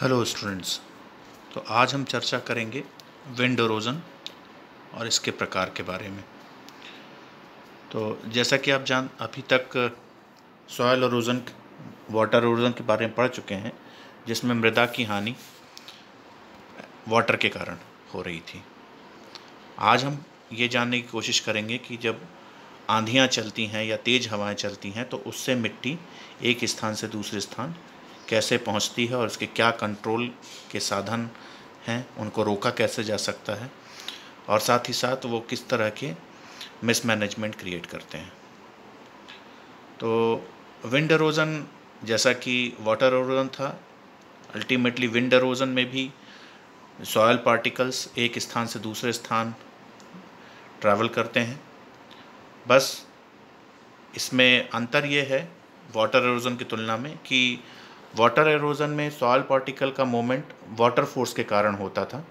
hello students तो आज हम चर्चा करेंगे विंड ओरोजन और इसके प्रकार के बारे में तो जैसा कि आप जान अभी तक सॉयल ओरोजन वाटर ओरोजन के बारे में पढ़ चुके हैं जिसमें मृदा की हानि वाटर के कारण हो रही थी आज हम ये जानने की कोशिश करेंगे कि जब आंधियाँ चलती हैं या तेज़ हवाएं चलती हैं तो उससे मिट्टी एक स्थान से दूसरे स्थान कैसे पहुंचती है और उसके क्या कंट्रोल के साधन हैं उनको रोका कैसे जा सकता है और साथ ही साथ वो किस तरह के मिसमैनेजमेंट क्रिएट करते हैं तो विंड अरोज़न जैसा कि वाटर एरोजन था अल्टीमेटली विंड एरोजन में भी सॉयल पार्टिकल्स एक स्थान से दूसरे स्थान ट्रैवल करते हैं बस इसमें अंतर ये है वाटर एरोजन की तुलना में कि वाटर एरोजन में सॉयल पार्टिकल का मोमेंट वाटर फोर्स के कारण होता था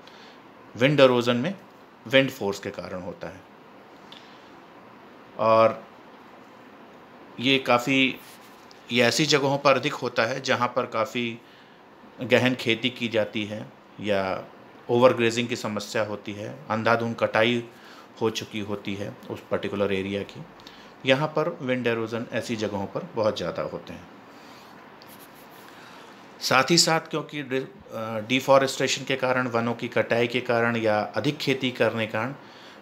विंड एरोजन में विंड फोर्स के कारण होता है और ये काफ़ी ये ऐसी जगहों पर अधिक होता है जहाँ पर काफ़ी गहन खेती की जाती है या ओवरग्रेजिंग की समस्या होती है अंधाधुंध कटाई हो चुकी होती है उस पर्टिकुलर एरिया की यहाँ पर विंड एरोजन ऐसी जगहों पर बहुत ज़्यादा होते हैं साथ ही साथ क्योंकि डिफॉरेस्टेशन के कारण वनों की कटाई के कारण या अधिक खेती करने के कारण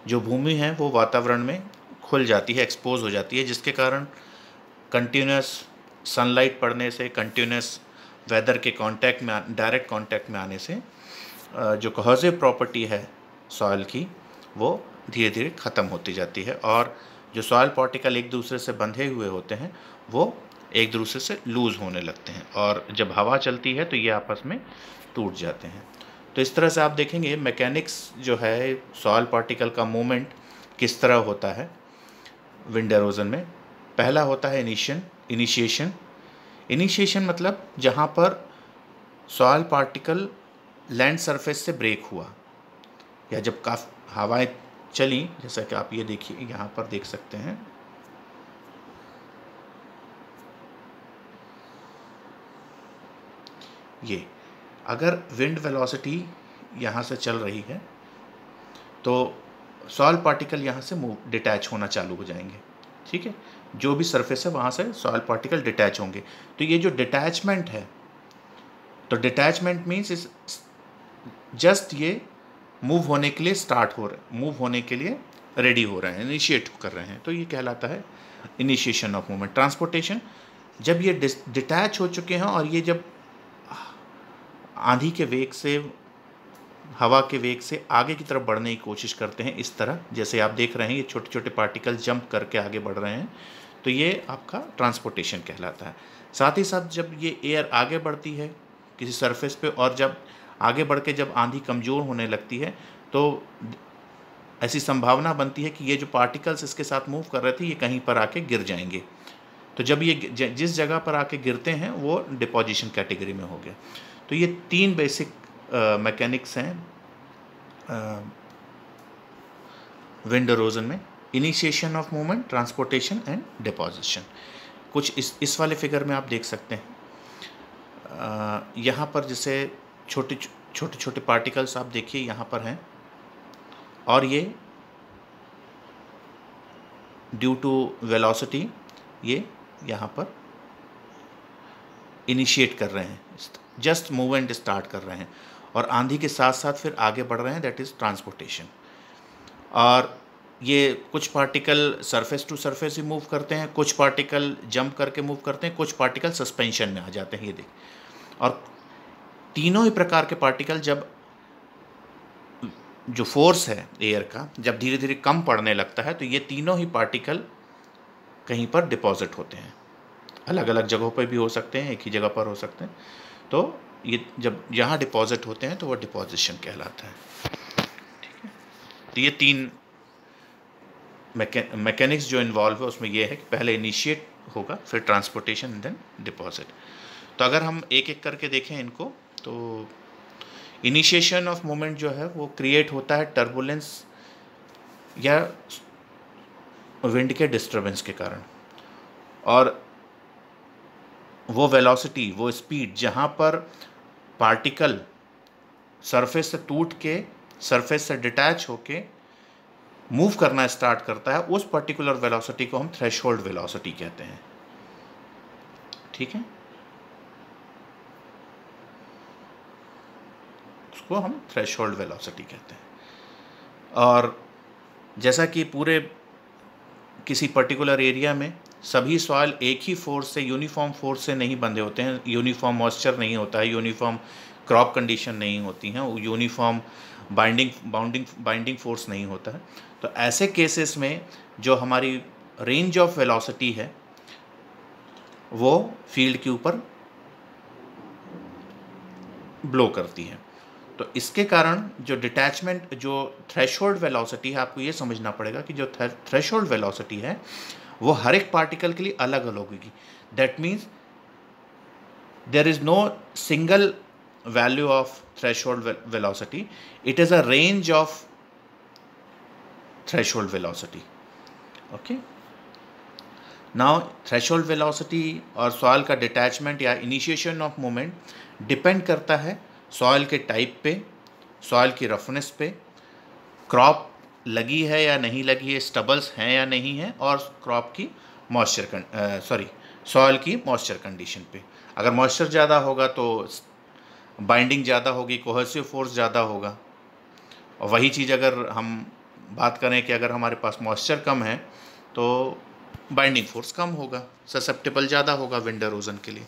जो भूमि है वो वातावरण में खुल जाती है एक्सपोज हो जाती है जिसके कारण कंटिन्यूस सनलाइट पड़ने से कंटिन्यूस वेदर के कांटेक्ट में डायरेक्ट कांटेक्ट में आने से जो कॉजेव प्रॉपर्टी है सॉयल की वो धीरे धीरे ख़त्म होती जाती है और जो सॉयल पॉर्टिकल एक दूसरे से बंधे हुए होते हैं वो एक दूसरे से लूज़ होने लगते हैं और जब हवा चलती है तो ये आपस में टूट जाते हैं तो इस तरह से आप देखेंगे मैकेनिक्स जो है सॉयल पार्टिकल का मूवमेंट किस तरह होता है विंड एरोजन में पहला होता है इनिशियन इनिशिएशन इनिशिएशन मतलब जहाँ पर सॉयल पार्टिकल लैंड सरफेस से ब्रेक हुआ या जब काफ हवाएं चली जैसा कि आप ये देखिए यहाँ पर देख सकते हैं ये अगर विंड वेलोसिटी यहाँ से चल रही है तो सॉयल पार्टिकल यहाँ से मूव डिटैच होना चालू हो जाएंगे ठीक है जो भी सरफेस है वहाँ से सॉयल पार्टिकल डिटैच होंगे तो ये जो डिटैचमेंट है तो डिटैचमेंट मीन्स इस जस्ट ये मूव होने के लिए स्टार्ट हो रहे मूव होने के लिए रेडी हो रहे हैं इनिशिएट कर रहे हैं तो ये कहलाता है इनिशिएशन ऑफ मूवमेंट ट्रांसपोर्टेशन जब ये डिटैच हो चुके हैं और ये जब आंधी के वेग से हवा के वेग से आगे की तरफ बढ़ने की कोशिश करते हैं इस तरह जैसे आप देख रहे हैं ये छोटे छोटे पार्टिकल जंप करके आगे बढ़ रहे हैं तो ये आपका ट्रांसपोर्टेशन कहलाता है साथ ही साथ जब ये एयर आगे बढ़ती है किसी सरफेस पे और जब आगे बढ़ के जब आंधी कमज़ोर होने लगती है तो ऐसी संभावना बनती है कि ये जो पार्टिकल्स इसके साथ मूव कर रहे थे ये कहीं पर आके गिर जाएंगे तो जब ये जिस जगह पर आके गिरते हैं वो डिपोजिशन कैटेगरी में हो गया तो ये तीन बेसिक मैकेनिक्स uh, हैं विंड uh, में initiation of movement transportation and deposition कुछ इस इस वाले फिगर में आप देख सकते हैं uh, यहाँ पर जैसे छोटे छोटे छोटे पार्टिकल्स आप देखिए यहाँ पर हैं और ये ड्यू टू वेलोसिटी ये यहाँ पर इनिशिएट कर रहे हैं जस्ट मूवमेंट स्टार्ट कर रहे हैं और आंधी के साथ साथ फिर आगे बढ़ रहे हैं दैट इज़ ट्रांसपोर्टेशन और ये कुछ पार्टिकल सरफेस टू सरफेस ही मूव करते हैं कुछ पार्टिकल जंप करके मूव करते हैं कुछ पार्टिकल सस्पेंशन में आ जाते हैं ये देख और तीनों ही प्रकार के पार्टिकल जब जो फोर्स है एयर का जब धीरे धीरे कम पड़ने लगता है तो ये तीनों ही पार्टिकल कहीं पर डिपॉजिट होते हैं अलग अलग जगहों पर भी हो सकते हैं एक ही जगह पर हो सकते हैं तो ये जब यहाँ डिपॉजिट होते हैं तो वह डिपॉजिशन कहलाता है ठीक है तो ये तीन मैकेनिक्स जो इन्वॉल्व है उसमें यह है कि पहले इनिशिएट होगा फिर ट्रांसपोर्टेशन देन डिपॉजिट तो अगर हम एक एक करके देखें इनको तो इनिशिएशन ऑफ मोमेंट जो है वो क्रिएट होता है टर्बुलेंस या विंड के डिस्टरबेंस के कारण और वो वेलोसिटी वो स्पीड जहाँ पर पार्टिकल सरफेस से टूट के सरफेस से डिटैच होके मूव करना स्टार्ट करता है उस पर्टिकुलर वेलोसिटी को हम थ्रेश होल्ड वेलोसिटी कहते हैं ठीक है उसको हम थ्रेश होल्ड वेलोसिटी कहते हैं और जैसा कि पूरे किसी पर्टिकुलर एरिया में सभी सॉयल एक ही फोर्स से यूनिफॉर्म फोर्स से नहीं बंधे होते हैं यूनिफॉर्म मॉइस्चर नहीं होता है यूनिफॉर्म क्रॉप कंडीशन नहीं होती हैं uniform binding bounding binding force नहीं होता है तो ऐसे केसेस में जो हमारी रेंज ऑफ वेलोसिटी है वो फील्ड के ऊपर ब्लो करती है तो इसके कारण जो डिटैचमेंट जो थ्रेशोल्ड वेलोसिटी है आपको ये समझना पड़ेगा कि जो थ्रेशोल्ड वेलोसिटी है वो हर एक पार्टिकल के लिए अलग अलग होगी that means there is no single value of threshold velocity it is a range of threshold velocity okay now threshold velocity और सॉयल का डिटैचमेंट या इनिशिएशन ऑफ मोमेंट डिपेंड करता है सॉयल के type पे soil की roughness पे crop लगी है या नहीं लगी है स्टबल्स हैं या नहीं है और क्रॉप की मॉइस्चर सॉरी सॉयल की मॉइस्चर कंडीशन पे अगर मॉइस्चर ज़्यादा होगा तो बाइंडिंग ज़्यादा होगी कोहेसिव फोर्स ज़्यादा होगा और वही चीज़ अगर हम बात करें कि अगर हमारे पास मॉइस्चर कम है तो बाइंडिंग फोर्स कम होगा ससेप्टेबल ज़्यादा होगा विंडर ओजन के लिए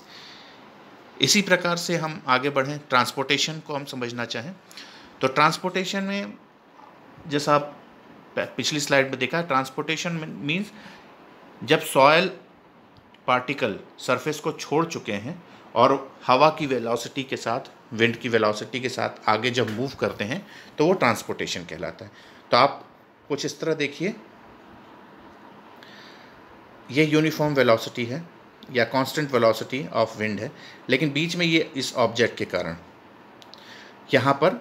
इसी प्रकार से हम आगे बढ़ें ट्रांसपोर्टेशन को हम समझना चाहें तो ट्रांसपोर्टेशन में जैसा आप पिछली स्लाइड में देखा ट्रांसपोर्टेशन मीन्स जब सॉयल पार्टिकल सरफेस को छोड़ चुके हैं और हवा की वेलोसिटी के साथ विंड की वेलोसिटी के साथ आगे जब मूव करते हैं तो वो ट्रांसपोर्टेशन कहलाता है तो आप कुछ इस तरह देखिए ये यूनिफॉर्म वेलोसिटी है या कांस्टेंट वेलोसिटी ऑफ विंड है लेकिन बीच में ये इस ऑब्जेक्ट के कारण यहाँ पर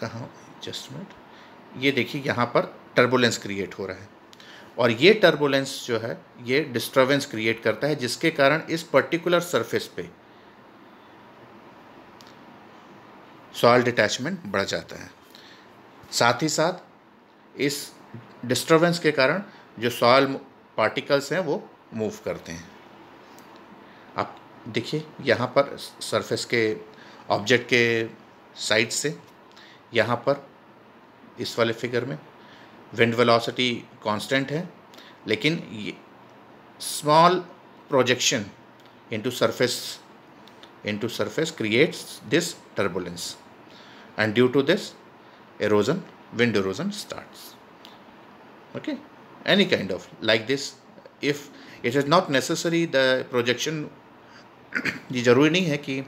कहाँ जस्ट मिनट ये देखिए यहाँ पर टर्बुलेंस क्रिएट हो रहा है और ये टर्बुलेंस जो है ये डिस्टर्बेंस क्रिएट करता है जिसके कारण इस पर्टिकुलर सरफेस पे सॉल डिटैचमेंट बढ़ जाता है साथ ही साथ इस डिस्टर्बेंस के कारण जो सॉल पार्टिकल्स हैं वो मूव करते हैं आप देखिए यहाँ पर सरफेस के ऑब्जेक्ट के साइड से यहाँ पर इस वाले फिगर में विंड वेलोसिटी कांस्टेंट है लेकिन ये small projection into surface into surface creates this turbulence and due to this erosion wind erosion starts okay any kind of like this if it is not necessary the projection ये जरूरी नहीं है कि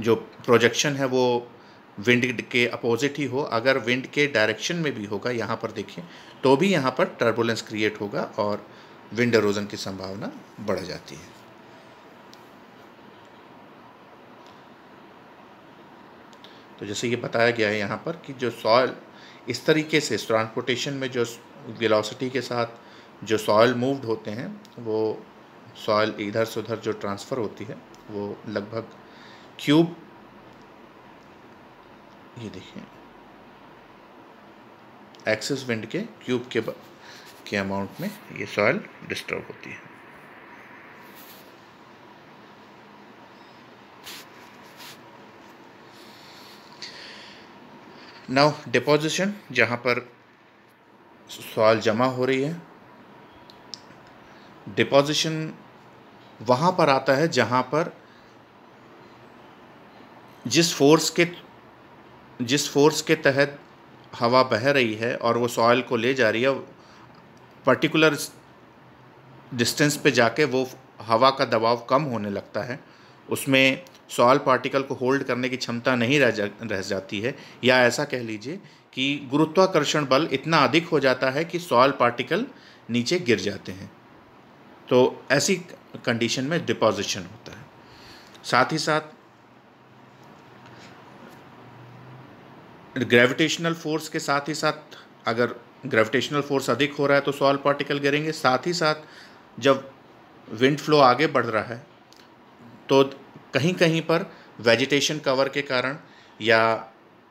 जो projection है वो wind के opposite ही हो अगर विंड के डायरेक्शन में भी होगा यहाँ पर देखें तो भी यहाँ पर टर्बुलेंस क्रिएट होगा और विंड अरोजन की संभावना बढ़ जाती है तो जैसे ये बताया गया है यहाँ पर कि जो सॉयल इस तरीके से ट्रांसपोर्टेशन में जो वेलोसिटी के साथ जो सॉयल मूव्ड होते हैं वो सॉयल इधर से उधर जो ट्रांसफ़र होती है वो लगभग क्यूब ये देखिए एक्सेस विंड के क्यूब के के अमाउंट में ये सॉइल डिस्टर्ब होती है नाउ डिपोजिशन जहां पर सॉइल जमा हो रही है डिपोजिशन वहां पर आता है जहां पर जिस फोर्स के जिस फोर्स के तहत हवा बह रही है और वो सॉयल को ले जा रही है पर्टिकुलर डिस्टेंस पे जाके वो हवा का दबाव कम होने लगता है उसमें सॉयल पार्टिकल को होल्ड करने की क्षमता नहीं रह जा रह जाती है या ऐसा कह लीजिए कि गुरुत्वाकर्षण बल इतना अधिक हो जाता है कि सॉयल पार्टिकल नीचे गिर जाते हैं तो ऐसी कंडीशन में डिपॉजिशन होता है साथ ही साथ ग्रेविटेशनल फोर्स के साथ ही साथ अगर ग्रेविटेशनल फोर्स अधिक हो रहा है तो सॉल पार्टिकल गिरेंगे साथ ही साथ जब विंड फ्लो आगे बढ़ रहा है तो कहीं कहीं पर वेजिटेशन कवर के कारण या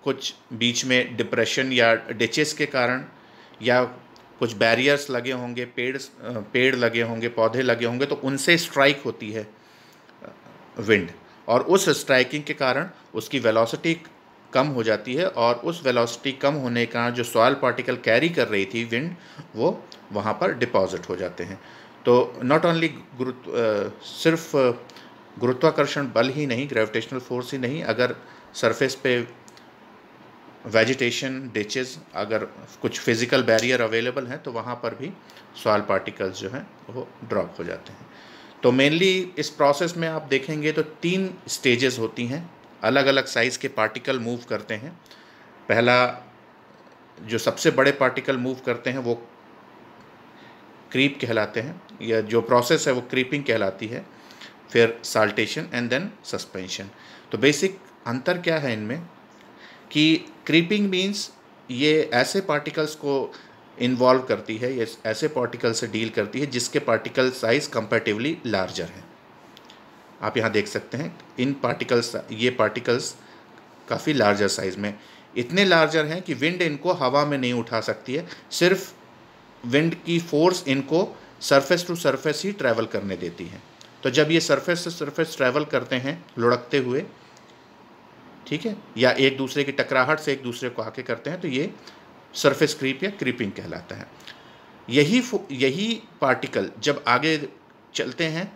कुछ बीच में डिप्रेशन या डिचेस के कारण या कुछ बैरियर्स लगे होंगे पेड़ पेड़ लगे होंगे पौधे लगे होंगे तो उनसे स्ट्राइक होती है विंड और उस स्ट्राइकिंग के कारण उसकी वेलोसिटी कम हो जाती है और उस वेलोसिटी कम होने का जो सॉयल पार्टिकल कैरी कर रही थी विंड वो वहाँ पर डिपॉजिट हो जाते हैं तो नॉट ओनली गुरुत्व सिर्फ गुरुत्वाकर्षण बल ही नहीं ग्रेविटेशनल फोर्स ही नहीं अगर सरफेस पे वेजिटेशन डिचेस अगर कुछ फिज़िकल बैरियर अवेलेबल हैं तो वहाँ पर भी सॉयल पार्टिकल्स जो हैं वो ड्रॉप हो जाते हैं तो मेनली इस प्रोसेस में आप देखेंगे तो तीन स्टेजेस होती हैं अलग अलग साइज़ के पार्टिकल मूव करते हैं पहला जो सबसे बड़े पार्टिकल मूव करते हैं वो क्रीप कहलाते हैं या जो प्रोसेस है वो क्रीपिंग कहलाती है फिर साल्टेशन एंड देन सस्पेंशन तो बेसिक अंतर क्या है इनमें कि क्रीपिंग मीन्स ये ऐसे पार्टिकल्स को इन्वॉल्व करती है ये ऐसे पार्टिकल से डील करती है जिसके पार्टिकल साइज़ कंपेटिवली लार्जर हैं आप यहाँ देख सकते हैं इन पार्टिकल्स ये पार्टिकल्स काफ़ी लार्जर साइज़ में इतने लार्जर हैं कि विंड इनको हवा में नहीं उठा सकती है सिर्फ विंड की फोर्स इनको सरफेस टू सरफेस ही ट्रैवल करने देती है तो जब ये सरफेस से सरफेस ट्रैवल करते हैं लुढ़कते हुए ठीक है या एक दूसरे की टकराहट से एक दूसरे को आके करते हैं तो ये सरफेस क्रीप या क्रीपिंग कहलाता है यही यही पार्टिकल जब आगे चलते हैं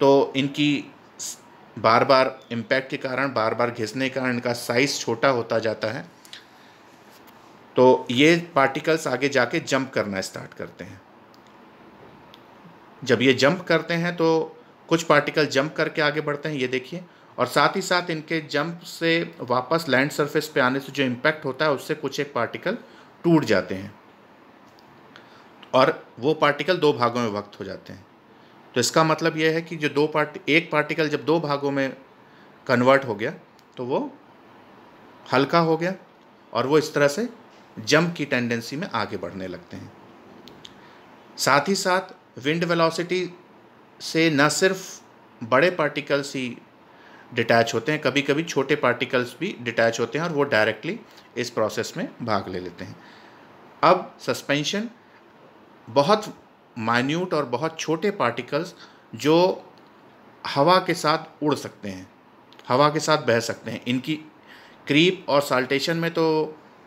तो इनकी बार बार इम्पैक्ट के कारण बार बार घिसने के कारण इनका साइज़ छोटा होता जाता है तो ये पार्टिकल्स आगे जाके जंप करना स्टार्ट करते हैं जब ये जंप करते हैं तो कुछ पार्टिकल जंप करके आगे बढ़ते हैं ये देखिए और साथ ही साथ इनके जंप से वापस लैंड सरफेस पे आने से जो इम्पैक्ट होता है उससे कुछ एक पार्टिकल टूट जाते हैं और वो पार्टिकल दो भागों में वक्त हो जाते हैं तो इसका मतलब यह है कि जो दो पार्ट एक पार्टिकल जब दो भागों में कन्वर्ट हो गया तो वो हल्का हो गया और वो इस तरह से जंप की टेंडेंसी में आगे बढ़ने लगते हैं साथ ही साथ विंड वेलोसिटी से न सिर्फ बड़े पार्टिकल्स ही डिटैच होते हैं कभी कभी छोटे पार्टिकल्स भी डिटैच होते हैं और वो डायरेक्टली इस प्रोसेस में भाग ले लेते हैं अब सस्पेंशन बहुत माइन्यूट और बहुत छोटे पार्टिकल्स जो हवा के साथ उड़ सकते हैं हवा के साथ बह सकते हैं इनकी क्रीप और साल्टेशन में तो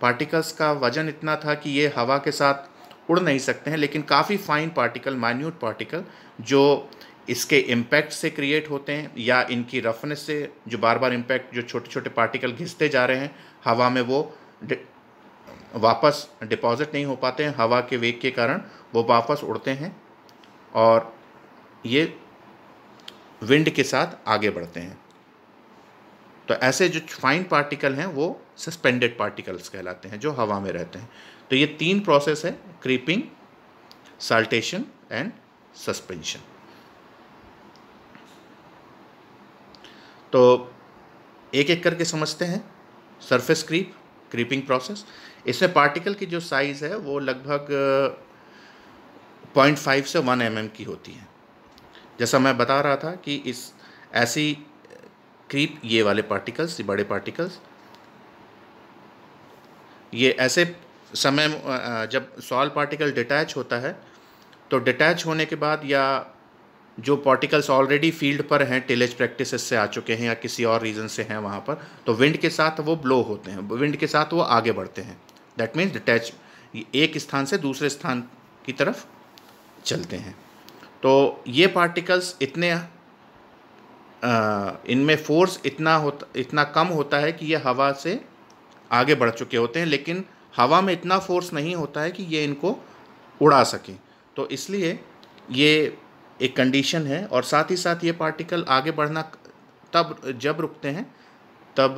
पार्टिकल्स का वजन इतना था कि ये हवा के साथ उड़ नहीं सकते हैं लेकिन काफ़ी फाइन पार्टिकल माइन्यूट पार्टिकल जो इसके इम्पैक्ट से क्रिएट होते हैं या इनकी रफनेस से जो बार बार इम्पैक्ट जो छोटे छोटे पार्टिकल घिसते जा रहे हैं हवा में वो वापस डिपॉज़िट नहीं हो पाते हैं हवा के वेग के कारण वो वापस उड़ते हैं और ये विंड के साथ आगे बढ़ते हैं तो ऐसे जो फाइन पार्टिकल हैं वो सस्पेंडेड पार्टिकल्स कहलाते हैं जो हवा में रहते हैं तो ये तीन प्रोसेस है क्रीपिंग साल्टेशन एंड सस्पेंशन तो एक एक करके समझते हैं सरफेस क्रीप क्रीपिंग प्रोसेस इसमें पार्टिकल की जो साइज़ है वो लगभग पॉइंट फाइव से वन एम mm की होती है जैसा मैं बता रहा था कि इस ऐसी क्रीप ये वाले पार्टिकल्स ये बड़े पार्टिकल्स ये ऐसे समय जब सॉल पार्टिकल डिटैच होता है तो डिटैच होने के बाद या जो पार्टिकल्स ऑलरेडी फील्ड पर हैं टेलेज प्रैक्टिस से आ चुके हैं या किसी और रीज़न से हैं वहाँ पर तो विंड के साथ वो ब्लो होते हैं विंड के साथ वो आगे बढ़ते हैं दैट मीन्स डिटैच एक स्थान से दूसरे स्थान की तरफ चलते हैं तो ये पार्टिकल्स इतने इनमें फोर्स इतना होता इतना कम होता है कि ये हवा से आगे बढ़ चुके होते हैं लेकिन हवा में इतना फोर्स नहीं होता है कि ये इनको उड़ा सकें तो इसलिए ये एक कंडीशन है और साथ ही साथ ये पार्टिकल आगे बढ़ना तब जब रुकते हैं तब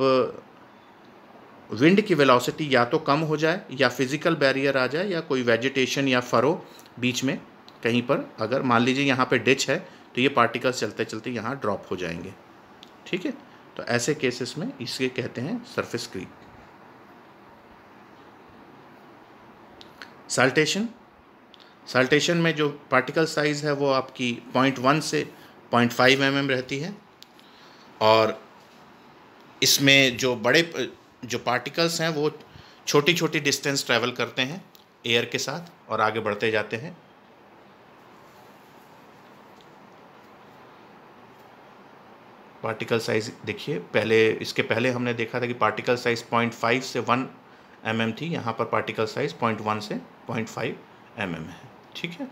विंड की वेलोसिटी या तो कम हो जाए या फिज़िकल बैरियर आ जाए या कोई वेजिटेशन या फरो बीच में कहीं पर अगर मान लीजिए यहाँ पे डिच है तो ये पार्टिकल्स चलते चलते यहाँ ड्रॉप हो जाएंगे ठीक है तो ऐसे केसेस में इसे कहते हैं सरफेस क्रीप साल्टेशन साल्टेशन में जो पार्टिकल साइज़ है वो आपकी पॉइंट वन से पॉइंट फाइव एम रहती है और इसमें जो बड़े जो पार्टिकल्स हैं वो छोटी छोटी डिस्टेंस ट्रैवल करते हैं एयर के साथ और आगे बढ़ते जाते हैं पार्टिकल साइज़ देखिए पहले इसके पहले हमने देखा था कि पार्टिकल साइज़ 0.5 से 1 एम mm थी यहाँ पर पार्टिकल साइज़ 0.1 से 0.5 एम mm है ठीक है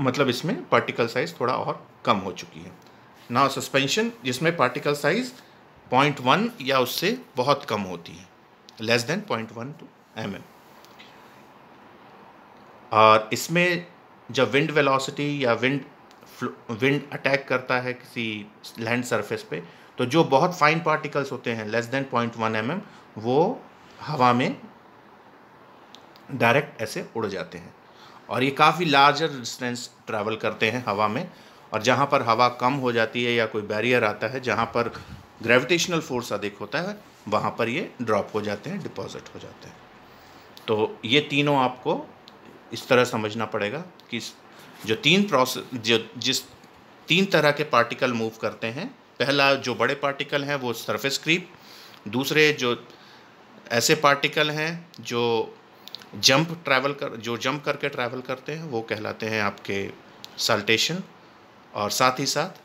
मतलब इसमें पार्टिकल साइज़ थोड़ा और कम हो चुकी है नाउ सस्पेंशन जिसमें पार्टिकल साइज़ पॉइंट वन या उससे बहुत कम होती है less than point one two m और इसमें जब विंड वेलोसिटी या विंड विंड अटैक करता है किसी लैंड सरफेस पे तो जो बहुत फाइन पार्टिकल्स होते हैं less than point one m वो हवा में डायरेक्ट ऐसे उड़ जाते हैं और ये काफ़ी लार्जर डिस्टेंस ट्रैवल करते हैं हवा में और जहाँ पर हवा कम हो जाती है या कोई बैरियर आता है जहाँ पर ग्रेविटेशनल फोर्स अधिक होता है वहाँ पर ये ड्रॉप हो जाते हैं डिपॉजिट हो जाते हैं तो ये तीनों आपको इस तरह समझना पड़ेगा कि जो तीन प्रोसेस जो जिस तीन तरह के पार्टिकल मूव करते हैं पहला जो बड़े पार्टिकल हैं वो सरफेस क्रीप दूसरे जो ऐसे पार्टिकल हैं जो जंप ट्रैवल कर जो जंप करके ट्रैवल करते हैं वो कहलाते हैं आपके साल्टेशन और साथ ही साथ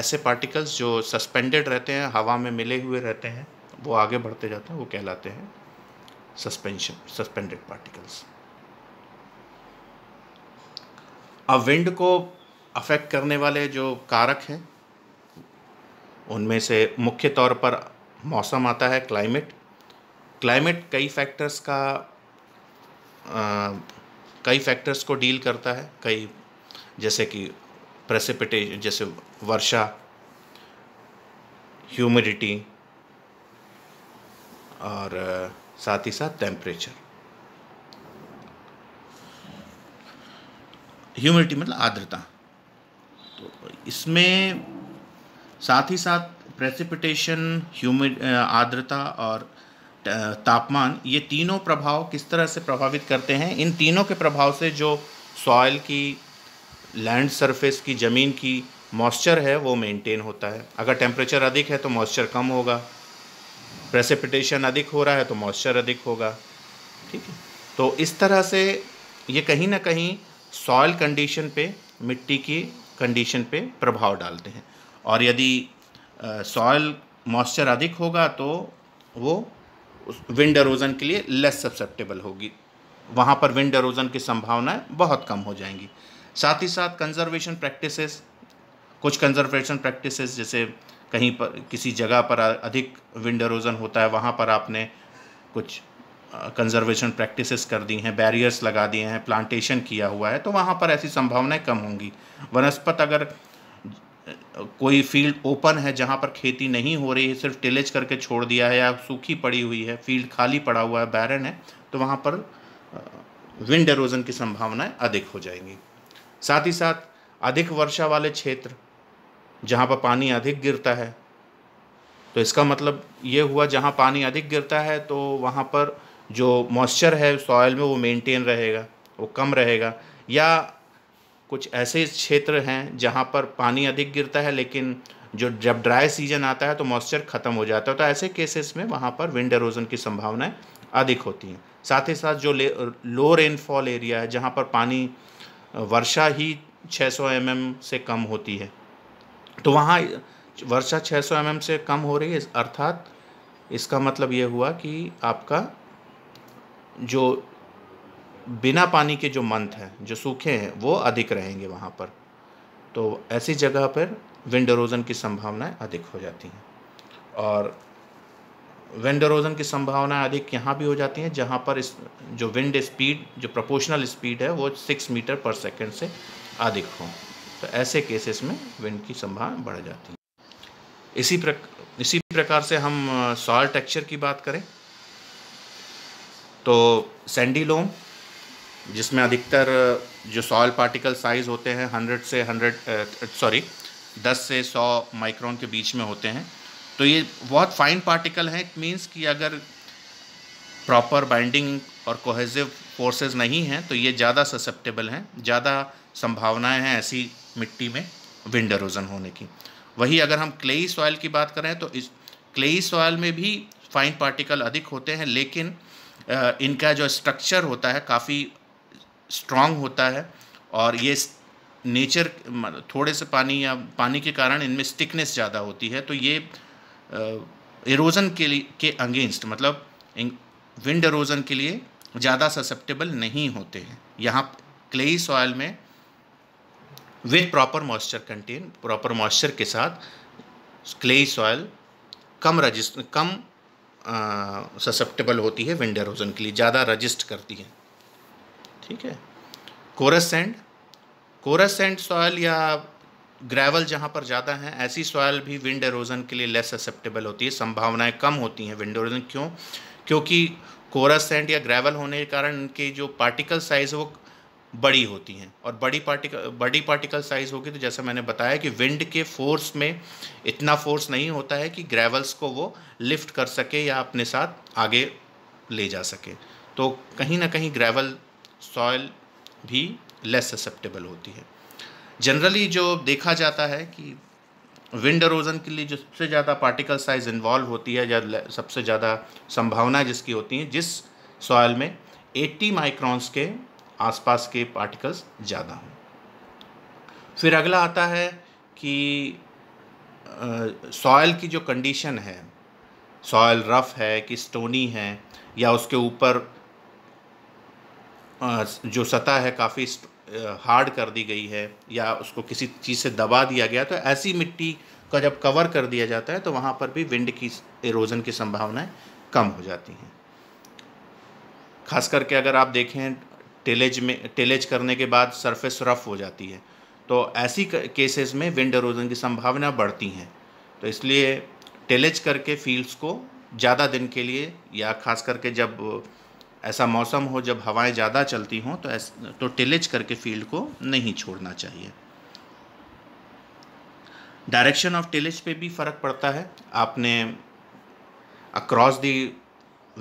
ऐसे पार्टिकल्स जो सस्पेंडेड रहते हैं हवा में मिले हुए रहते हैं वो आगे बढ़ते जाते हैं वो कहलाते हैं सस्पेंशन सस्पेंडेड पार्टिकल्स अब विंड को अफेक्ट करने वाले जो कारक हैं उनमें से मुख्य तौर पर मौसम आता है क्लाइमेट क्लाइमेट कई फैक्टर्स का आ, कई फैक्टर्स को डील करता है कई जैसे कि प्रेसिपिटेशन जैसे वर्षा ह्यूमिडिटी और साथ ही साथ टेम्परेचर ह्यूमिडिटी मतलब आर्द्रता तो इसमें साथ ही साथ प्रेसिपिटेशन ह्यूमिड आर्द्रता और तापमान ये तीनों प्रभाव किस तरह से प्रभावित करते हैं इन तीनों के प्रभाव से जो सॉइल की लैंड सरफेस की ज़मीन की मॉइस्चर है वो मेंटेन होता है अगर टेम्परेचर अधिक है तो मॉइस्चर कम होगा प्रेसिपिटेशन अधिक हो रहा है तो मॉइस्चर अधिक होगा ठीक है तो इस तरह से ये कहीं ना कहीं सॉयल कंडीशन पे मिट्टी की कंडीशन पे प्रभाव डालते हैं और यदि सॉयल मॉइस्चर अधिक होगा तो वो विंड एरोजन के लिए लेस सब्सेप्टेबल होगी वहाँ पर विंड एरोजन की संभावनाएँ बहुत कम हो जाएंगी साथ ही साथ कंजर्वेशन प्रैक्टिसेस कुछ कंजर्वेशन प्रैक्टिसेस जैसे कहीं पर किसी जगह पर अधिक विंडरोजन होता है वहाँ पर आपने कुछ कंजर्वेशन प्रैक्टिसेस कर दी हैं बैरियर्स लगा दिए हैं प्लांटेशन किया हुआ है तो वहाँ पर ऐसी संभावनाएं कम होंगी वनस्पत अगर कोई फील्ड ओपन है जहाँ पर खेती नहीं हो रही है सिर्फ टिलेज करके छोड़ दिया है या सूखी पड़ी हुई है फील्ड खाली पड़ा हुआ है बैरन है तो वहाँ पर विंड एरोजन की संभावनाएं अधिक हो जाएंगी साथ ही साथ अधिक वर्षा वाले क्षेत्र जहाँ पर पानी अधिक गिरता है तो इसका मतलब ये हुआ जहाँ पानी अधिक गिरता है तो वहाँ पर जो मॉइस्चर है सॉयल में वो मेंटेन रहेगा वो कम रहेगा या कुछ ऐसे क्षेत्र हैं जहाँ पर पानी अधिक गिरता है लेकिन जो जब ड्राई सीजन आता है तो मॉइस्चर ख़त्म हो जाता है तो ऐसे केसेस में वहाँ पर विंड एरोजन की संभावनाएँ अधिक होती हैं साथ ही साथ जो लो रेनफॉल एरिया है जहाँ पर पानी वर्षा ही 600 सौ mm से कम होती है तो वहाँ वर्षा 600 सौ mm से कम हो रही है अर्थात इसका मतलब ये हुआ कि आपका जो बिना पानी के जो मंथ हैं जो सूखे हैं वो अधिक रहेंगे वहाँ पर तो ऐसी जगह पर विंड एरोजन की संभावनाएं अधिक हो जाती हैं और विंडरोजन की संभावना अधिक यहाँ भी हो जाती है जहाँ पर इस जो विंड स्पीड जो प्रोपोर्शनल स्पीड है वो सिक्स मीटर पर सेकेंड से अधिक हो तो ऐसे केसेस में विंड की संभावना बढ़ जाती है इसी प्रक इसी प्रकार से हम सॉयल टेक्सचर की बात करें तो सैंडी लोम जिसमें अधिकतर जो सॉयल पार्टिकल साइज़ होते हैं 100 से 100 सॉरी 10 से 100 माइक्रोन के बीच में होते हैं तो ये बहुत फाइन पार्टिकल हैं इट मीन्स कि अगर प्रॉपर बाइंडिंग और कोहेजिव फोर्सेस नहीं हैं तो ये ज़्यादा ससेप्टेबल हैं ज़्यादा संभावनाएं हैं ऐसी मिट्टी में विंड एरोजन होने की वही अगर हम क्लेई सॉयल की बात करें तो इस क्लेई सॉयल में भी फाइन पार्टिकल अधिक होते हैं लेकिन इनका जो स्ट्रक्चर होता है काफ़ी स्ट्रांग होता है और ये नेचर थोड़े से पानी या पानी के कारण इनमें स्टिकनेस ज़्यादा होती है तो ये इरोजन के लिए के अगेंस्ट मतलब विंड इरोजन के लिए ज़्यादा ससेप्टेबल नहीं होते हैं यहाँ क्लेई सॉयल में with proper moisture content proper moisture के साथ क्लेई सॉयल कम रजिस्ट कम ससेप्टेबल होती है विंड एरोजन के लिए ज़्यादा रजिस्ट करती है ठीक है coarse sand coarse sand soil या ग्रेवल जहाँ पर ज़्यादा हैं ऐसी सॉयल भी विंड एरोजन के लिए लेस एक्सेप्टेबल होती है संभावनाएं कम होती हैं विंड एरोजन क्यों क्योंकि कोरस सैंड या ग्रेवल होने के कारण इनकी जो पार्टिकल साइज़ वो बड़ी होती हैं और बड़ी पार्टिकल बड़ी पार्टिकल साइज़ होगी तो जैसा मैंने बताया कि विंड के फोर्स में इतना फोर्स नहीं होता है कि ग्रेवल्स को वो लिफ्ट कर सके या अपने साथ आगे ले जा सके तो कहीं ना कहीं ग्रेवल सॉयल भी लेस ससेप्टेबल होती है जनरली जो देखा जाता है कि विंड रोजन के लिए जो सबसे ज़्यादा पार्टिकल साइज इन्वॉल्व होती है या सबसे ज़्यादा संभावना जिसकी होती है जिस सॉयल में 80 माइक्रॉन्स के आसपास के पार्टिकल्स ज़्यादा हों फिर अगला आता है कि सॉयल की जो कंडीशन है सॉयल रफ़ है कि स्टोनी है या उसके ऊपर जो सतह है काफ़ी हार्ड कर दी गई है या उसको किसी चीज़ से दबा दिया गया तो ऐसी मिट्टी का जब कवर कर दिया जाता है तो वहाँ पर भी विंड की एरोज़न की संभावनाएं कम हो जाती हैं खास करके अगर आप देखें टेलेज में टेलेज करने के बाद सरफेस रफ हो जाती है तो ऐसी केसेस में विंड एरोज़न की संभावना बढ़ती हैं तो इसलिए टेलेज करके फील्ड्स को ज़्यादा दिन के लिए या खास करके जब ऐसा मौसम हो जब हवाएं ज़्यादा चलती हों तो ऐस, तो टिलेज करके फील्ड को नहीं छोड़ना चाहिए डायरेक्शन ऑफ टिलेज पे भी फ़र्क पड़ता है आपने अक्रॉस दी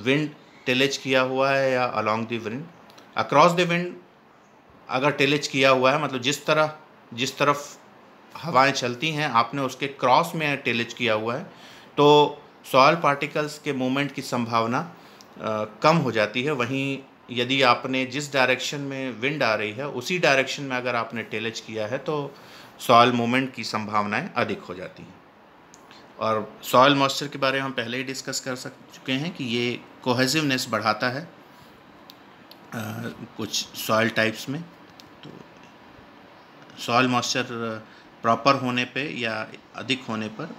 विंड टिलेज किया हुआ है या along the wind across the wind अगर टिलेज किया हुआ है मतलब जिस तरह जिस तरफ हवाएं चलती हैं आपने उसके क्रॉस में टेलेज किया हुआ है तो सॉयल पार्टिकल्स के मूवमेंट की संभावना कम हो जाती है वहीं यदि आपने जिस डायरेक्शन में विंड आ रही है उसी डायरेक्शन में अगर आपने टेलेज किया है तो सॉयल मूवमेंट की संभावनाएं अधिक हो जाती हैं और सॉयल मॉइस्चर के बारे में हम पहले ही डिस्कस कर सक चुके हैं कि ये कोहेसिवनेस बढ़ाता है आ, कुछ सॉयल टाइप्स में तो सॉयल मॉइस्चर प्रॉपर होने पे या अधिक होने पर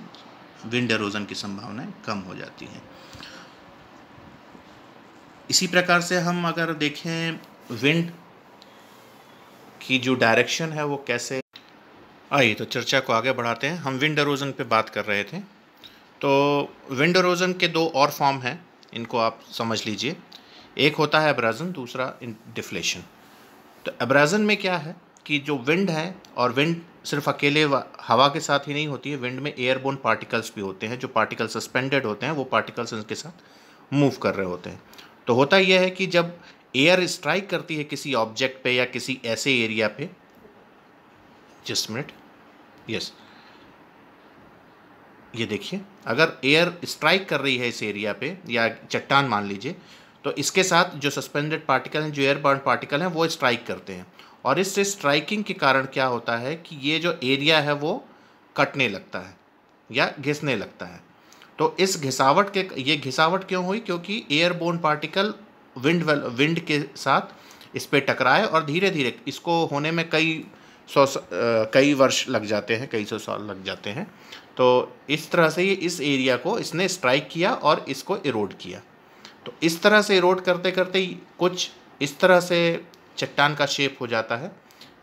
विंड एरोजन की संभावनाएं कम हो जाती हैं इसी प्रकार से हम अगर देखें विंड की जो डायरेक्शन है वो कैसे आइए तो चर्चा को आगे बढ़ाते हैं हम विंड अरोजन पे बात कर रहे थे तो विंड अरोजन के दो और फॉर्म हैं इनको आप समझ लीजिए एक होता है एब्राजन दूसरा डिफ्लेशन तो अब्राजन में क्या है कि जो विंड है और विंड सिर्फ अकेले हवा के साथ ही नहीं होती है विंड में एयरबोन पार्टिकल्स भी होते हैं जो पार्टिकल सस्पेंडेड होते हैं वो पार्टिकल्स उनके साथ मूव कर रहे होते हैं तो होता यह है कि जब एयर स्ट्राइक करती है किसी ऑब्जेक्ट पे या किसी ऐसे एरिया पे जस्ट मिनट यस ये देखिए अगर एयर स्ट्राइक कर रही है इस एरिया पे या चट्टान मान लीजिए तो इसके साथ जो सस्पेंडेड पार्टिकल हैं जो एयर बर्न पार्टिकल हैं वो स्ट्राइक करते हैं और इससे स्ट्राइकिंग के कारण क्या होता है कि ये जो एरिया है वो कटने लगता है या घिसने लगता है तो इस घिसावट के ये घिसावट क्यों हुई क्योंकि airborne particle wind well wind के साथ इस पर टकराए और धीरे धीरे इसको होने में कई सौ कई वर्ष लग जाते हैं कई सौ साल लग जाते हैं तो इस तरह से ये इस एरिया को इसने स्ट्राइक किया और इसको इरोड किया तो इस तरह से इरोड करते करते कुछ इस तरह से चट्टान का शेप हो जाता है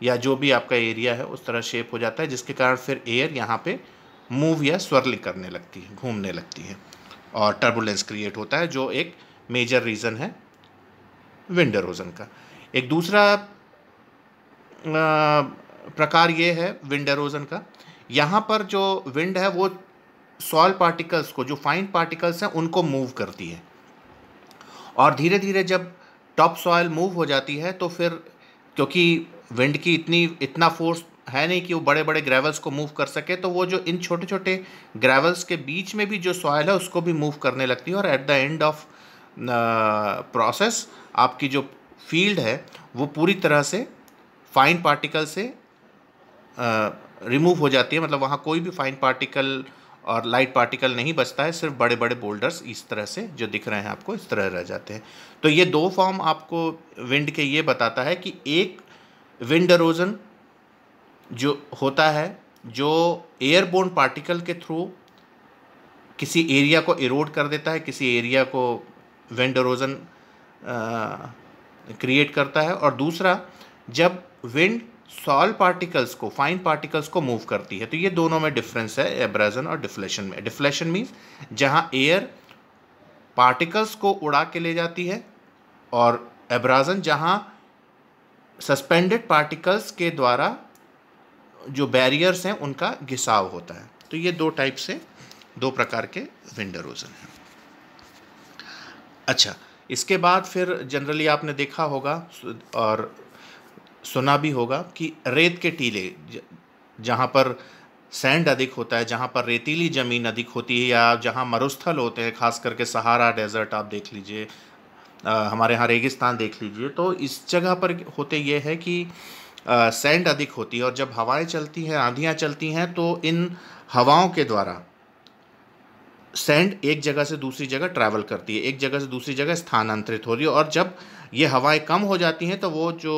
या जो भी आपका एरिया है उस तरह शेप हो जाता है जिसके कारण फिर एयर यहाँ पर मूव या स्वर्ल करने लगती है घूमने लगती है और टर्बुलेंस क्रिएट होता है जो एक मेजर रीज़न है विंडरोजन का एक दूसरा प्रकार ये है विंडरोजन का यहाँ पर जो विंड है वो सॉल पार्टिकल्स को जो फाइन पार्टिकल्स हैं उनको मूव करती है और धीरे धीरे जब टॉप सॉयल मूव हो जाती है तो फिर क्योंकि विंड की इतनी इतना फोर्स है नहीं कि वो बड़े बड़े ग्रेवल्स को मूव कर सके तो वो जो इन छोटे छोटे ग्रेवल्स के बीच में भी जो सॉयल है उसको भी मूव करने लगती है और at the end of process आपकी जो फील्ड है वो पूरी तरह से फाइन पार्टिकल से रिमूव uh, हो जाती है मतलब वहाँ कोई भी फाइन पार्टिकल और लाइट पार्टिकल नहीं बचता है सिर्फ बड़े बड़े बोल्डर्स इस तरह से जो दिख रहे हैं आपको इस तरह रह जाते हैं तो ये दो फॉर्म आपको विंड के ये बताता है कि एक विंड एरोजन जो होता है जो एयरबोन पार्टिकल के थ्रू किसी एरिया को इरोड कर देता है किसी एरिया को वेंडरोजन क्रिएट करता है और दूसरा जब विंड सॉल पार्टिकल्स को फाइन पार्टिकल्स को मूव करती है तो ये दोनों में डिफरेंस है एब्राजन और डिफ्लेशन में डिफ्लेशन मीन्स जहाँ एयर पार्टिकल्स को उड़ा के ले जाती है और एब्राजन जहाँ सस्पेंडेड पार्टिकल्स के द्वारा जो बैरियर्स हैं उनका घिसाव होता है तो ये दो टाइप से दो प्रकार के विंड हैं अच्छा इसके बाद फिर जनरली आपने देखा होगा और सुना भी होगा कि रेत के टीले जहाँ पर सैंड अधिक होता है जहाँ पर रेतीली ज़मीन अधिक होती है या जहाँ मरुस्थल होते हैं खास करके सहारा डेजर्ट आप देख लीजिए हमारे यहाँ रेगिस्तान देख लीजिए तो इस जगह पर होते ये है कि सैंड अधिक होती है और जब हवाएं चलती हैं आंधियां चलती हैं तो इन हवाओं के द्वारा सैंड एक जगह से दूसरी जगह ट्रैवल करती है एक जगह से दूसरी जगह स्थानांतरित हो रही है और जब ये हवाएं कम हो जाती हैं तो वो जो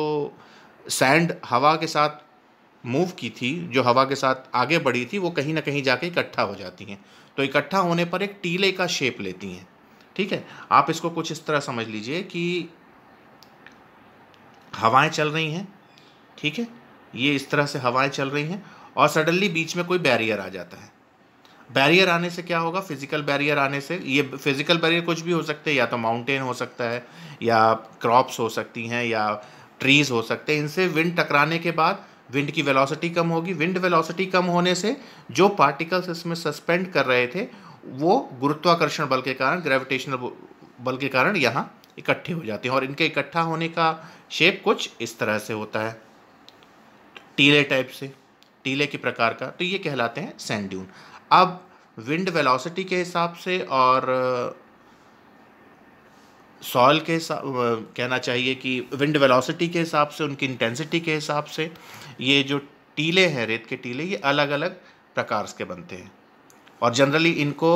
सैंड हवा के साथ मूव की थी जो हवा के साथ आगे बढ़ी थी वो कहीं ना कहीं जाके इकट्ठा हो जाती हैं तो इकट्ठा होने पर एक टीले का शेप लेती हैं ठीक है आप इसको कुछ इस तरह समझ लीजिए कि हवाएं चल रही हैं ठीक है ये इस तरह से हवाएं चल रही हैं और सडनली बीच में कोई बैरियर आ जाता है बैरियर आने से क्या होगा फिजिकल बैरियर आने से ये फिजिकल बैरियर कुछ भी हो सकते हैं या तो माउंटेन हो सकता है या क्रॉप्स हो सकती हैं या ट्रीज़ हो सकते हैं इनसे विंड टकराने के बाद विंड की वेलोसिटी कम होगी विंड वेलोसिटी कम होने से जो पार्टिकल्स इसमें सस्पेंड कर रहे थे वो गुरुत्वाकर्षण बल के कारण ग्रेविटेशनल बल के कारण यहाँ इकट्ठे हो जाते हैं और इनके इकट्ठा होने का शेप कुछ इस तरह से होता है टीले टाइप से टीले के प्रकार का तो ये कहलाते हैं सैंड ड्यून अब विंड वेलोसिटी के हिसाब से और सॉल के हिसाब कहना चाहिए कि विंड वेलोसिटी के हिसाब से उनकी इंटेंसिटी के हिसाब से ये जो टीले हैं रेत के टीले ये अलग अलग प्रकार के बनते हैं और जनरली इनको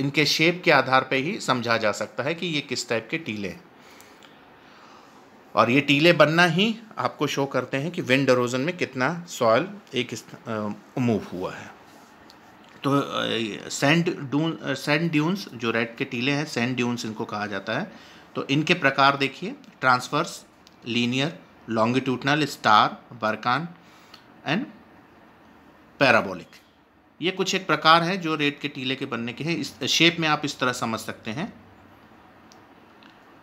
इनके शेप के आधार पे ही समझा जा सकता है कि ये किस टाइप के टीले हैं और ये टीले बनना ही आपको शो करते हैं कि विंड डरोजन में कितना सॉयल एक मूव हुआ है तो सैंड डून सैंड ड्यून्स जो रेड के टीले हैं सैंड ड्यून्स इनको कहा जाता है तो इनके प्रकार देखिए transverse linear longitudinal star barchan and parabolic ये कुछ एक प्रकार है जो रेड के टीले के बनने के हैं इस शेप में आप इस तरह समझ सकते हैं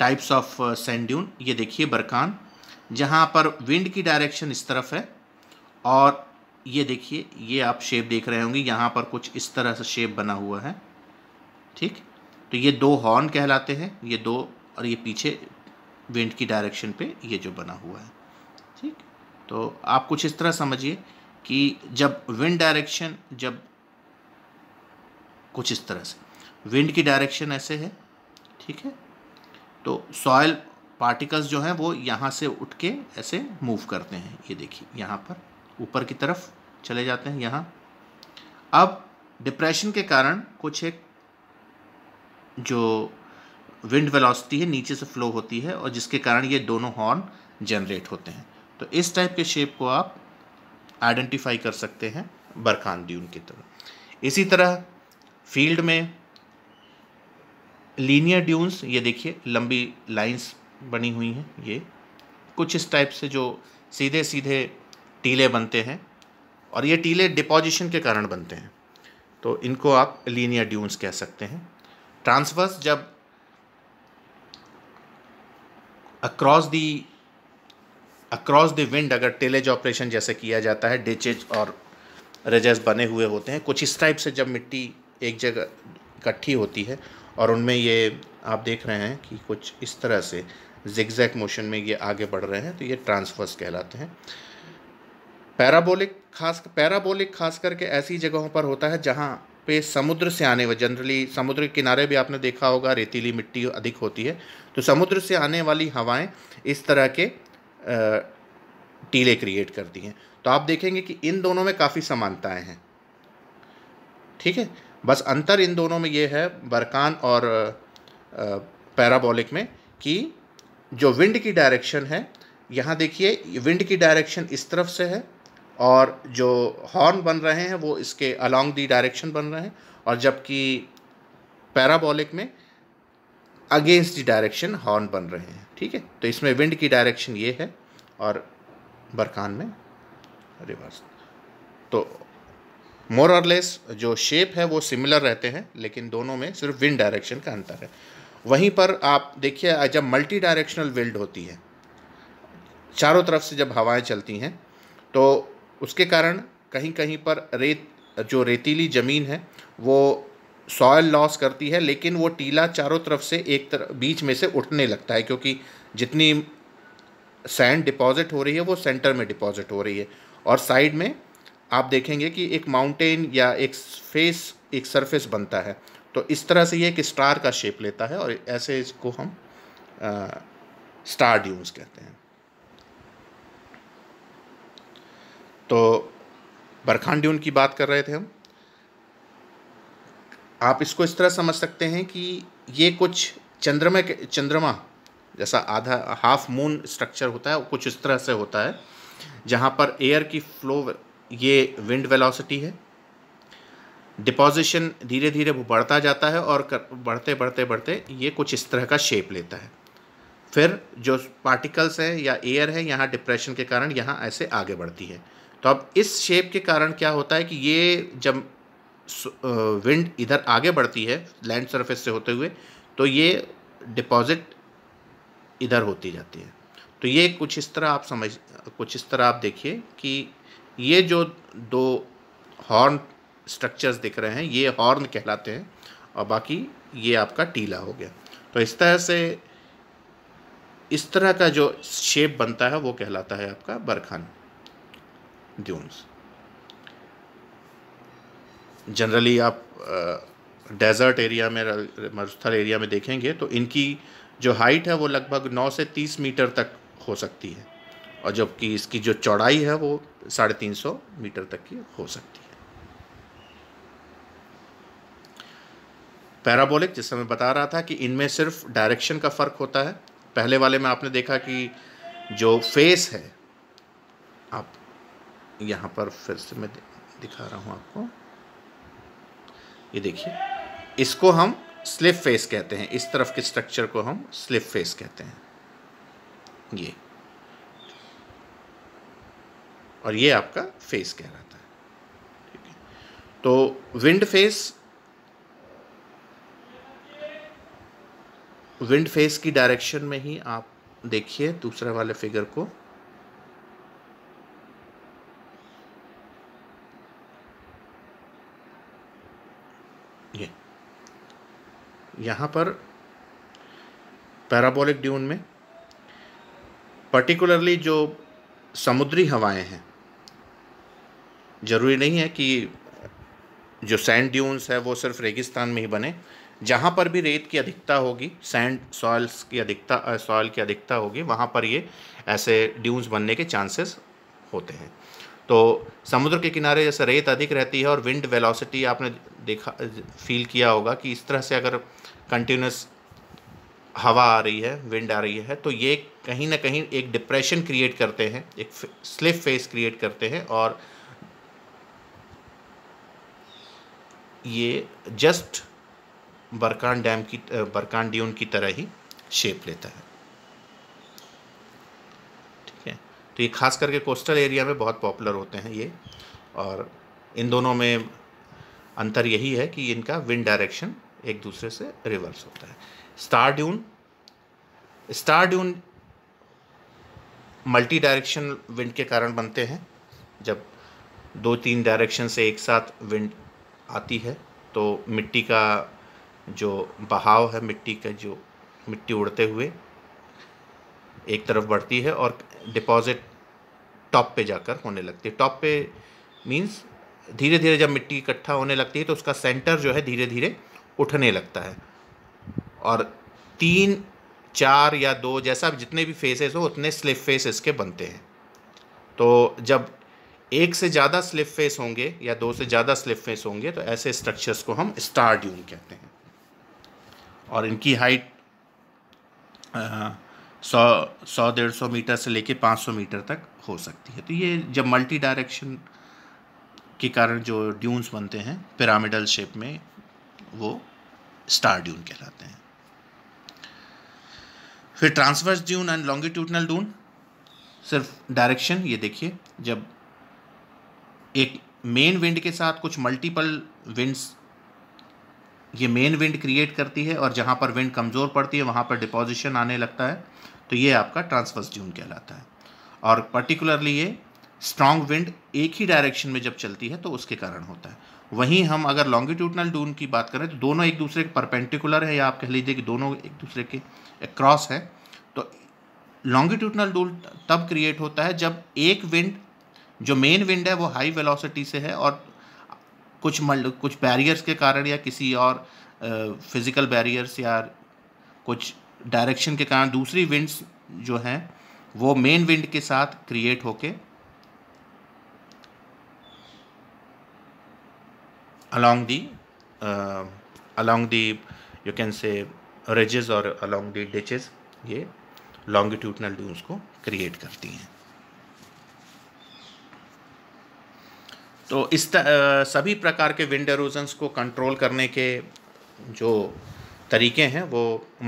टाइप्स ऑफ सेंड्यून ड्यून ये देखिए बरकान जहाँ पर विंड की डायरेक्शन इस तरफ है और ये देखिए ये आप शेप देख रहे होंगे यहाँ पर कुछ इस तरह से शेप बना हुआ है ठीक तो ये दो हॉर्न कहलाते हैं ये दो और ये पीछे विंड की डायरेक्शन पे ये जो बना हुआ है ठीक तो आप कुछ इस तरह समझिए कि जब विंड डायरेक्शन जब कुछ इस तरह से विंड की डायरेक्शन ऐसे है ठीक है तो सॉयल पार्टिकल्स जो हैं वो यहाँ से उठ के ऐसे मूव करते हैं ये देखिए यहाँ पर ऊपर की तरफ चले जाते हैं यहाँ अब डिप्रेशन के कारण कुछ एक जो विंड वेलोसिटी है नीचे से फ्लो होती है और जिसके कारण ये दोनों हॉर्न जनरेट होते हैं तो इस टाइप के शेप को आप आइडेंटिफाई कर सकते हैं बरखान ड्यून की तरह इसी तरह फील्ड में लीनियर ड्यून्स ये देखिए लंबी लाइंस बनी हुई हैं ये कुछ इस टाइप से जो सीधे सीधे टीले बनते हैं और ये टीले डिपोजिशन के कारण बनते हैं तो इनको आप लीनियर ड्यून्स कह सकते हैं ट्रांसवर्स जब across the across the wind अगर टेलेज ऑपरेशन जैसे किया जाता है डिचेज और रेजेस बने हुए होते हैं कुछ इस टाइप से जब मिट्टी एक जगह इकट्ठी होती है और उनमें ये आप देख रहे हैं कि कुछ इस तरह से जिगजैक मोशन में ये आगे बढ़ रहे हैं तो ये ट्रांसफर्स कहलाते हैं पैराबोलिक खास पैराबोलिक खास करके ऐसी जगहों पर होता है जहाँ पे समुद्र से आने वाले जनरली समुद्र के किनारे भी आपने देखा होगा रेतीली मिट्टी अधिक होती है तो समुद्र से आने वाली हवाएं इस तरह के टीले क्रिएट करती हैं तो आप देखेंगे कि इन दोनों में काफ़ी समानताएं हैं ठीक है बस अंतर इन दोनों में ये है बरकान और पैराबोलिक में कि जो विंड की डायरेक्शन है यहाँ देखिए विंड की डायरेक्शन इस तरफ से है और जो हॉर्न बन रहे हैं वो इसके अलॉन्ग दी डायरेक्शन बन रहे हैं और जबकि पैराबोलिक में अगेंस्ट दी डायरेक्शन हॉर्न बन रहे हैं ठीक है तो इसमें विंड की डायरेक्शन ये है और बरकान में रिवर्स तो मोर और लेस जो शेप है वो सिमिलर रहते हैं लेकिन दोनों में सिर्फ विंड डायरेक्शन का अंतर है वहीं पर आप देखिए जब मल्टी डायरेक्शनल विल्ड होती है चारों तरफ से जब हवाएं चलती हैं तो उसके कारण कहीं कहीं पर रेत जो रेतीली ज़मीन है वो सॉयल लॉस करती है लेकिन वो टीला चारों तरफ से एक तरफ बीच में से उठने लगता है क्योंकि जितनी सैंड डिपॉजिट हो रही है वो सेंटर में डिपॉजिट हो रही है और साइड में आप देखेंगे कि एक माउंटेन या एक फेस एक सरफेस बनता है तो इस तरह से ये एक स्टार का शेप लेता है और ऐसे इसको हम आ, स्टार ड्यूज कहते हैं तो बरखान ड्यून की बात कर रहे थे हम आप इसको इस तरह समझ सकते हैं कि ये कुछ चंद्रमा के चंद्रमा जैसा आधा हाफ मून स्ट्रक्चर होता है कुछ इस तरह से होता है जहाँ पर एयर की फ्लो ये विंड वेलोसिटी है डिपोजिशन धीरे धीरे वो बढ़ता जाता है और कर, बढ़ते बढ़ते बढ़ते ये कुछ इस तरह का शेप लेता है फिर जो पार्टिकल्स हैं या एयर है यहाँ डिप्रेशन के कारण यहाँ ऐसे आगे बढ़ती है तो अब इस शेप के कारण क्या होता है कि ये जब विंड इधर आगे बढ़ती है लैंड सरफेस से होते हुए तो ये डिपॉजिट इधर होती जाती है तो ये कुछ इस तरह आप समझ कुछ इस तरह आप देखिए कि ये जो दो हॉर्न स्ट्रक्चर्स दिख रहे हैं ये हॉर्न कहलाते हैं और बाकी ये आपका टीला हो गया तो इस तरह से इस तरह का जो शेप बनता है वो कहलाता है आपका बरखान ड्यून्स जनरली आप डेजर्ट एरिया में मरुस्थल एरिया में देखेंगे तो इनकी जो हाइट है वो लगभग 9 से 30 मीटर तक हो सकती है और जबकि इसकी जो चौड़ाई है वो साढ़े तीन सौ मीटर तक की हो सकती है पैराबोलिक जिससे मैं बता रहा था कि इनमें सिर्फ डायरेक्शन का फ़र्क होता है पहले वाले में आपने देखा कि जो फेस है आप यहाँ पर फिर से मैं दिखा रहा हूँ आपको ये देखिए इसको हम स्लिप फेस कहते हैं इस तरफ के स्ट्रक्चर को हम स्लिप फेस कहते हैं ये और ये आपका फेस कहलाता है ठीक है तो विंड फेस विंड फेस की डायरेक्शन में ही आप देखिए दूसरे वाले फिगर को ये यहां पर पैराबोलिक ड्यून में पर्टिकुलरली जो समुद्री हवाएं हैं ज़रूरी नहीं है कि जो सैंड ड्यून्स है वो सिर्फ रेगिस्तान में ही बने जहाँ पर भी रेत की अधिकता होगी सैंड सॉइल्स की अधिकता सॉइल की अधिकता होगी वहाँ पर ये ऐसे ड्यून्स बनने के चांसेस होते हैं तो समुद्र के किनारे जैसे रेत अधिक रहती है और विंड वेलोसिटी आपने देखा फील किया होगा कि इस तरह से अगर कंटिन्यूस हवा आ रही है विंड आ रही है तो ये कहीं ना कहीं एक डिप्रेशन क्रिएट करते हैं एक स्लिप फेस क्रिएट करते हैं और ये जस्ट बरकान डैम की बरकान ड्यून की तरह ही शेप लेता है ठीक है तो ये खास करके कोस्टल एरिया में बहुत पॉपुलर होते हैं ये और इन दोनों में अंतर यही है कि इनका विंड डायरेक्शन एक दूसरे से रिवर्स होता है star dune star dune multi direction wind के कारण बनते हैं जब दो तीन डायरेक्शन से एक साथ विंड आती है तो मिट्टी का जो बहाव है मिट्टी का जो मिट्टी उड़ते हुए एक तरफ बढ़ती है और डिपॉज़िट टॉप पे जाकर होने लगती है टॉप पे मींस धीरे धीरे जब मिट्टी इकट्ठा होने लगती है तो उसका सेंटर जो है धीरे धीरे उठने लगता है और तीन चार या दो जैसा जितने भी फेसेस हो उतने स्लिप फेस इसके बनते हैं तो जब एक से ज़्यादा स्लिप फेस होंगे या दो से ज़्यादा स्लिप फेस होंगे तो ऐसे स्ट्रक्चर्स को हम स्टार ड्यून कहते हैं और इनकी हाइट सौ सौ डेढ़ सौ मीटर से लेके पाँच सौ मीटर तक हो सकती है तो ये जब मल्टी डायरेक्शन के कारण जो ड्यून्स बनते हैं पिरामिडल शेप में वो स्टार ड्यून कहलाते हैं फिर transverse dune and longitudinal dune सिर्फ डायरेक्शन ये देखिए जब एक मेन विंड के साथ कुछ मल्टीपल विंड्स ये मेन विंड क्रिएट करती है और जहाँ पर विंड कमज़ोर पड़ती है वहाँ पर डिपोजिशन आने लगता है तो ये आपका ट्रांसफर्स ड्यून कहलाता है और पर्टिकुलरली ये स्ट्रॉन्ग विंड एक ही डायरेक्शन में जब चलती है तो उसके कारण होता है वहीं हम अगर लॉन्गिट्यूडनल डून की बात करें तो दोनों एक दूसरे के परपेंटिकुलर है या आप कह लीजिए कि दोनों एक दूसरे के क्रॉस है तो लॉन्गिट्यूडनल डून तब क्रिएट होता है जब एक विंड जो मेन विंड है वो हाई वेलोसिटी से है और कुछ मल कुछ बैरियर्स के कारण या किसी और फिज़िकल बैरियर्स या कुछ डायरेक्शन के कारण दूसरी विंड्स जो हैं वो मेन विंड के साथ क्रिएट होके along the along the you can say say और अलोंग दी डिचेज ये लॉन्गिट्यूडनल ड्यूज को क्रिएट करती हैं तो इस त, आ, सभी प्रकार के विंड एरोजन्स को कंट्रोल करने के जो तरीके हैं वो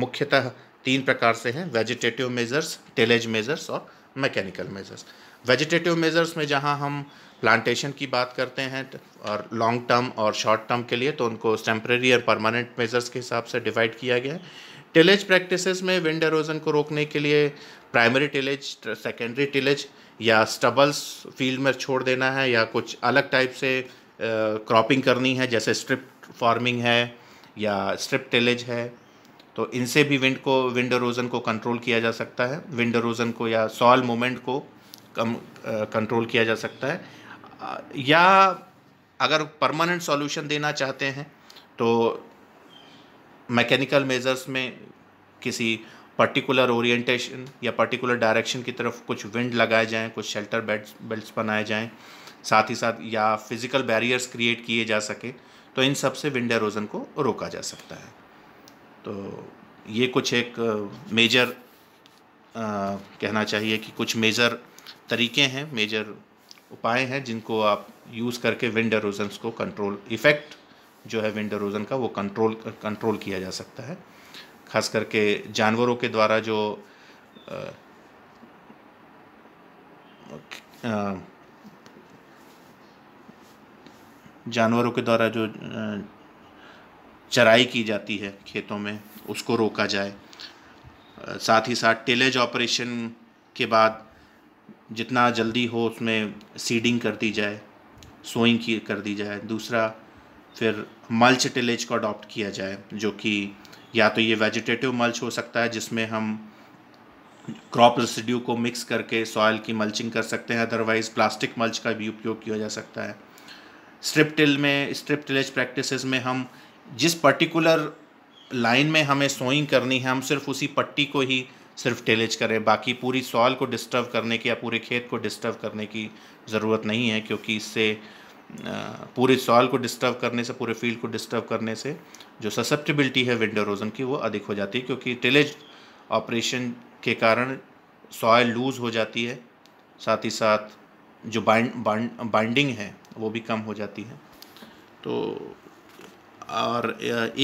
मुख्यतः तीन प्रकार से हैं वेजिटेटिव मेज़र्स टेलेज मेज़र्स और मैकेनिकल मेज़र्स वेजिटेटिव मेज़र्स में जहां हम प्लांटेशन की बात करते हैं और लॉन्ग टर्म और शॉर्ट टर्म के लिए तो उनको टेम्प्रेरी और परमानेंट मेज़र्स के हिसाब से डिवाइड किया गया है टेलेज प्रैक्टिसेस में विंड एरोजन को रोकने के लिए प्राइमरी टेलेज सेकेंडरी टेलेज या स्टबल्स फील्ड में छोड़ देना है या कुछ अलग टाइप से क्रॉपिंग करनी है जैसे स्ट्रिप फार्मिंग है या स्ट्रिप टेलेज है तो इनसे भी विंड को विंड रोजन को कंट्रोल किया जा सकता है विंड रोजन को या सॉल मोमेंट को कम कंट्रोल किया जा सकता है या अगर परमानेंट सॉल्यूशन देना चाहते हैं तो मैकेनिकल मेजर्स में किसी पर्टिकुलर ओरिएंटेशन या पर्टिकुलर डायरेक्शन की तरफ कुछ विंड लगाए जाएं कुछ शेल्टर बेड्स बेल्ट बनाए जाएं साथ ही साथ या फिज़िकल बैरियर्स क्रिएट किए जा सके तो इन सब से विंड एरोजन को रोका जा सकता है तो ये कुछ एक मेजर कहना चाहिए कि कुछ मेजर तरीके हैं मेजर उपाय हैं जिनको आप यूज़ करके विंड एरोजन को कंट्रोल इफ़ेक्ट जो है विंड एरोजन का वो कंट्रोल कंट्रोल किया जा सकता है खास करके जानवरों के द्वारा जो जानवरों के द्वारा जो चराई की जाती है खेतों में उसको रोका जाए साथ ही साथ टेलेज ऑपरेशन के बाद जितना जल्दी हो उसमें सीडिंग कर दी जाए सोइंग की कर दी जाए दूसरा फिर मल्च टेलेज को अडॉप्ट किया जाए जो कि या तो ये वेजिटेटिव मल्च हो सकता है जिसमें हम क्रॉप रेसिड्यू को मिक्स करके सॉयल की मल्चिंग कर सकते हैं अदरवाइज़ प्लास्टिक मल्च का भी उपयोग किया जा सकता है स्ट्रिप टिल में स्ट्रिप टिलेज प्रैक्टिसेस में हम जिस पर्टिकुलर लाइन में हमें सोइंग करनी है हम सिर्फ उसी पट्टी को ही सिर्फ टेलेज करें बाकी पूरी सॉल को डिस्टर्ब करने की या पूरे खेत को डिस्टर्ब करने की ज़रूरत नहीं है क्योंकि इससे पूरे सॉल को डिस्टर्ब करने से पूरे फील्ड को डिस्टर्ब करने से जो ससेप्टिबिलिटी है विंडो रोजन की वो अधिक हो जाती है क्योंकि टिलेज ऑपरेशन के कारण सॉयल लूज़ हो जाती है साथ ही साथ जो बाइंड बाइंडिंग है वो भी कम हो जाती है तो और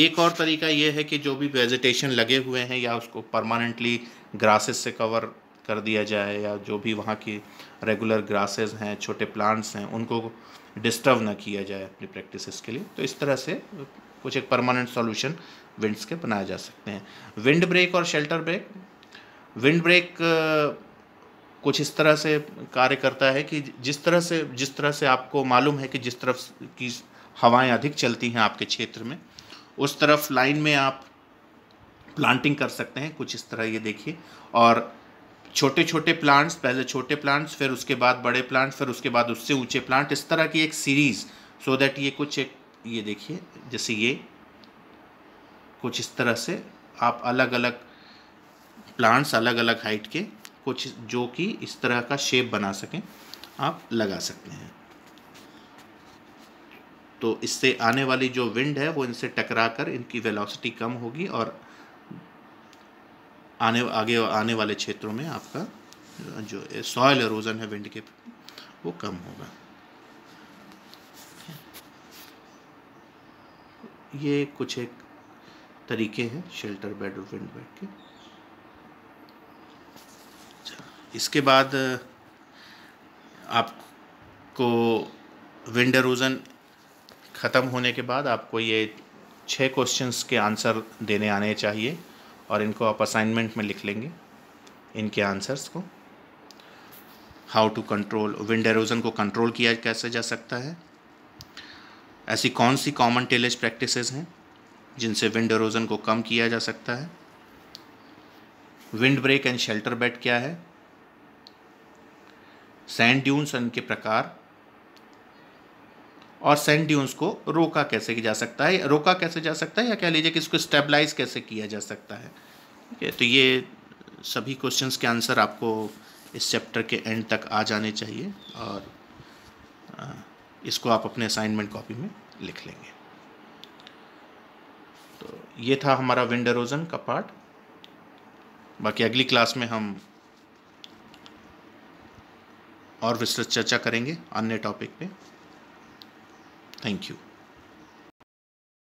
एक और तरीका ये है कि जो भी वेजिटेशन लगे हुए हैं या उसको परमानेंटली ग्रासेस से कवर कर दिया जाए या जो भी वहाँ की रेगुलर ग्रासेस हैं छोटे प्लांट्स हैं उनको डिस्टर्ब ना किया जाए अपनी प्रैक्टिसेस के लिए तो इस तरह से कुछ एक परमानेंट सॉल्यूशन विंड्स के बनाए जा सकते हैं विंड ब्रेक और शेल्टर ब्रेक विंड ब्रेक कुछ इस तरह से कार्य करता है कि जिस तरह से जिस तरह से आपको मालूम है कि जिस तरफ की हवाएं अधिक चलती हैं आपके क्षेत्र में उस तरफ लाइन में आप प्लांटिंग कर सकते हैं कुछ इस तरह ये देखिए और छोटे छोटे प्लांट्स पहले छोटे प्लांट्स फिर उसके बाद बड़े प्लांट्स फिर उसके बाद उससे ऊंचे प्लांट इस तरह की एक सीरीज़ सो so दैट ये कुछ एक ये देखिए जैसे ये कुछ इस तरह से आप अलग अलग प्लांट्स अलग अलग हाइट के कुछ जो कि इस तरह का शेप बना सकें आप लगा सकते हैं तो इससे आने वाली जो विंड है वो इनसे टकरा कर इनकी वेलोसिटी कम होगी और आने आगे आने वाले क्षेत्रों में आपका जो सॉयल एरोजन है विंड के वो कम होगा ये कुछ एक तरीके हैं शेल्टर बेड और विंड बेड के इसके बाद आपको विंड एरोजन ख़त्म होने के बाद आपको ये छः क्वेश्चंस के आंसर देने आने चाहिए और इनको आप असाइनमेंट में लिख लेंगे इनके आंसर्स को how to control wind erosion को कंट्रोल किया कैसे जा सकता है ऐसी कौन सी कॉमन टेलेज प्रैक्टिसेस हैं जिनसे विंड एरोजन को कम किया जा सकता है wind break and shelter bed क्या है सैंड ड्यून्स के प्रकार और सैंड ड्यून्स को रोका कैसे जा सकता है रोका कैसे जा सकता है या कह लीजिए कि इसको स्टेबलाइज कैसे किया जा सकता है ठीक है तो ये सभी क्वेश्चंस के आंसर आपको इस चैप्टर के एंड तक आ जाने चाहिए और आ, इसको आप अपने असाइनमेंट कॉपी में लिख लेंगे तो ये था हमारा विंडरोजन का पार्ट बाकी अगली क्लास में हम और विस्तृत चर्चा करेंगे अन्य टॉपिक पे थैंक यू